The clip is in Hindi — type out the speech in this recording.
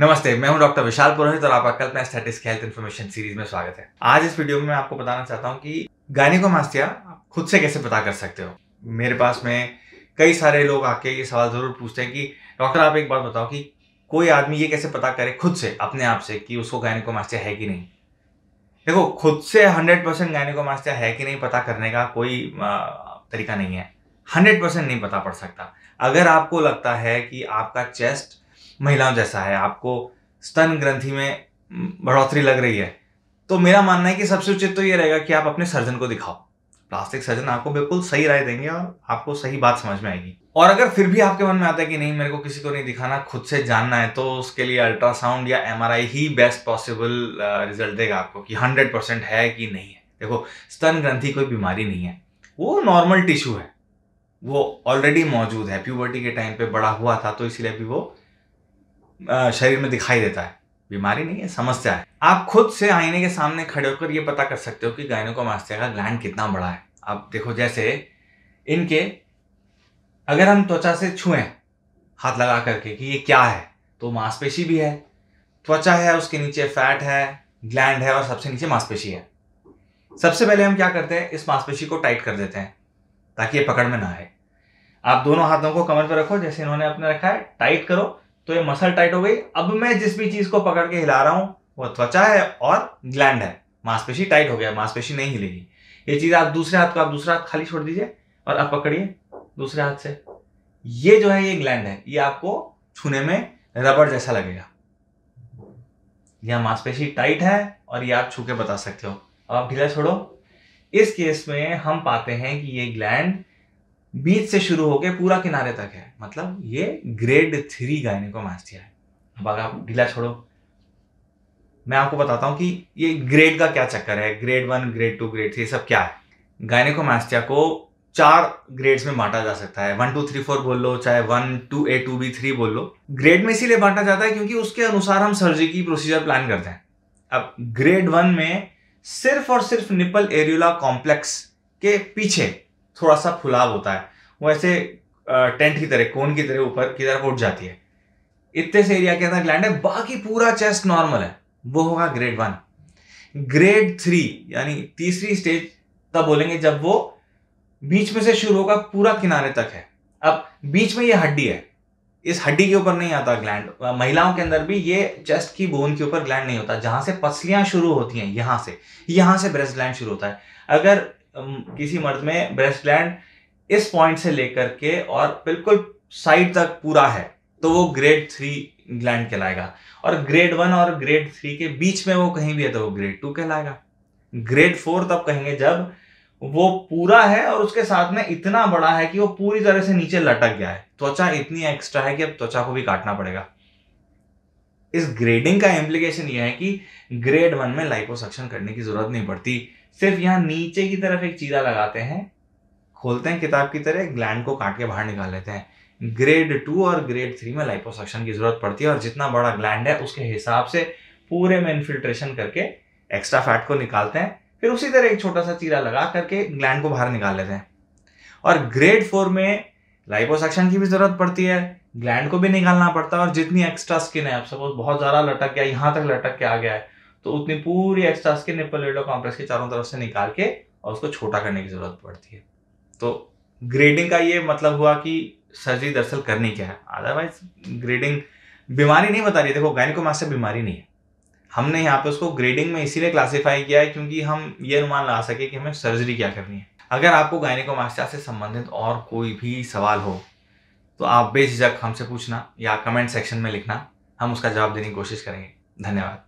नमस्ते मैं हूं डॉक्टर विशाल पुरोहित और आपका कल्पना स्टैटिस्टिक हेल्थ इन्फॉर्मेशन सीरीज में स्वागत है आज इस वीडियो में मैं आपको बताना चाहता हूं कि गायनिकोमास्टिया आप खुद से कैसे पता कर सकते हो मेरे पास में कई सारे लोग आके ये सवाल ज़रूर पूछते हैं कि डॉक्टर आप एक बात बताओ कि कोई आदमी ये कैसे पता करे खुद से अपने आप से कि उसको गायनिकोमास्टिया है कि नहीं देखो खुद से हंड्रेड परसेंट गायनिकोमास्टिया है कि नहीं पता करने का कोई तरीका नहीं है हंड्रेड परसेंट नहीं पता पड़ सकता अगर आपको लगता है कि आपका चेस्ट महिलाओं जैसा है आपको स्तन ग्रंथि में बढ़ोतरी लग रही है तो मेरा मानना है कि सबसे उचित तो ये रहेगा कि आप अपने सर्जन को दिखाओ प्लास्टिक सर्जन आपको बिल्कुल सही राय देंगे और आपको सही बात समझ में आएगी और अगर फिर भी आपके मन में आता है कि नहीं मेरे को किसी को नहीं दिखाना खुद से जानना है तो उसके लिए अल्ट्रासाउंड या एम ही बेस्ट पॉसिबल रिजल्ट देगा आपको कि हंड्रेड परसेंट है कि नहीं है देखो स्तन ग्रंथि कोई बीमारी नहीं है वो नॉर्मल टिश्यू है वो ऑलरेडी मौजूद है प्यूबर्टी के टाइम पे बड़ा हुआ था तो इसलिए भी वो शरीर में दिखाई देता है बीमारी नहीं है समस्या है आप खुद से आईने के सामने खड़े होकर ये पता कर सकते हो कि गायनों का ग्लैंड कितना बड़ा है आप देखो जैसे इनके अगर हम त्वचा से छुएं हाथ लगा करके कि ये क्या है तो मांसपेशी भी है त्वचा है उसके नीचे फैट है ग्लैंड है और सबसे नीचे मांसपेशी है सबसे पहले हम क्या करते हैं इस मांसपेशी को टाइट कर देते हैं ताकि ये पकड़ में ना आए आप दोनों हाथों को कमर पर रखो जैसे इन्होंने अपने रखा है टाइट करो तो ये मसल टाइट हो गई अब मैं जिस भी चीज को पकड़ के हिला रहा हूं वो त्वचा है और ग्लैंड है मांसपेशी टाइट हो गया मांसपेशी नहीं हिलेगी ये चीज आप दूसरे हाथ को आप दूसरा हाथ खाली छोड़ दीजिए और आप पकड़िए दूसरे हाथ से ये जो है ये ग्लैंड है ये आपको छूने में रबड़ जैसा लगेगा यह मांसपेशी टाइट है और ये आप छू के बता सकते हो अब आप ढीला छोड़ो इस केस में हम पाते हैं कि ये ग्लैंड बीच से शुरू होकर पूरा किनारे तक है मतलब ये ग्रेड थ्री गायनिकोमास्टिया है अब अगर आप ढीला छोड़ो मैं आपको बताता हूँ कि ये ग्रेड का क्या चक्कर है grade one grade two grade three सब क्या है गायनिकोमास्टिया को चार ग्रेड्स में बांटा जा सकता है वन टू थ्री फोर बोल लो चाहे one two A two B three बोल लो ग्रेड में इसीलिए बांटा जाता है क्योंकि उसके अनुसार हम सर्जरी प्रोसीजर प्लान करते हैं अब ग्रेड वन में सिर्फ और सिर्फ निपल एरियोला कॉम्प्लेक्स के पीछे थोड़ा सा फुलाव होता है वो ऐसे टेंट की तरह कोन की तरह ऊपर की तरफ उठ जाती है इतने से एरिया के अंदर ग्लैंड है बाकी पूरा चेस्ट नॉर्मल है वो होगा ग्रेड वन ग्रेड थ्री यानी तीसरी स्टेज तब बोलेंगे जब वो बीच में से शुरू होगा पूरा किनारे तक है अब बीच में ये हड्डी है इस हड्डी के ऊपर नहीं आता ग्लैंड महिलाओं के अंदर भी ये चेस्ट की बोन के ऊपर ग्लैंड नहीं होता जहां से पसलियां शुरू होती हैं यहां से यहां से ब्रेस्ट ग्लैंड शुरू होता है अगर किसी मर्द में ब्रेस्ट ग्लैंड इस पॉइंट से लेकर के और बिल्कुल साइड तक पूरा है तो वो ग्रेड थ्री ग्लैंड कहलाएगा और ग्रेड वन और ग्रेड थ्री के बीच में वो कहीं भी है तो वो ग्रेड टू कहलाएगा ग्रेड फोर तब कहेंगे जब वो पूरा है और उसके साथ में इतना बड़ा है कि वो पूरी तरह से नीचे लटक गया है त्वचा इतनी एक्स्ट्रा है कि अब त्वचा को भी काटना पड़ेगा इस ग्रेडिंग का इम्प्लीकेशन यह है कि ग्रेड वन में लाइपोसक्शन करने की जरूरत नहीं पड़ती सिर्फ यहाँ नीचे की तरफ एक चीरा लगाते हैं खोलते हैं किताब की तरह ग्लैंड को काट के बाहर निकाल लेते हैं ग्रेड टू और ग्रेड थ्री में लाइपोसक्शन की जरूरत पड़ती है और जितना बड़ा ग्लैंड है उसके हिसाब से पूरे में इन्फिल्ट्रेशन करके एक्स्ट्रा फैट को निकालते हैं फिर उसी तरह एक छोटा सा चीरा लगा करके ग्लैंड को बाहर निकाल लेते हैं और ग्रेड फोर में लाइपोसक्शन की भी जरूरत पड़ती है ग्लैंड को भी निकालना पड़ता है और जितनी एक्स्ट्रा स्किन है आप सपोज बहुत ज़्यादा लटक गया यहाँ तक लटक के आ गया है तो उतनी पूरी एक्स्ट्रा के निपल कॉम्प्रेस के चारों तरफ से निकाल के और उसको छोटा करने की ज़रूरत पड़ती है तो ग्रेडिंग का ये मतलब हुआ कि सर्जरी दरअसल करनी क्या है अदरवाइज ग्रेडिंग बीमारी नहीं बता रही देखो गाइनिकोमास्टिया बीमारी नहीं है हमने यहाँ पे उसको ग्रेडिंग में इसीलिए क्लासिफाई किया है क्योंकि हम ये अनुमान लगा सके कि हमें सर्जरी क्या करनी है अगर आपको गाइनिकोमास्टिया से संबंधित और कोई भी सवाल हो तो आप बेझिझक हमसे पूछना या कमेंट सेक्शन में लिखना हम उसका जवाब देने की कोशिश करेंगे धन्यवाद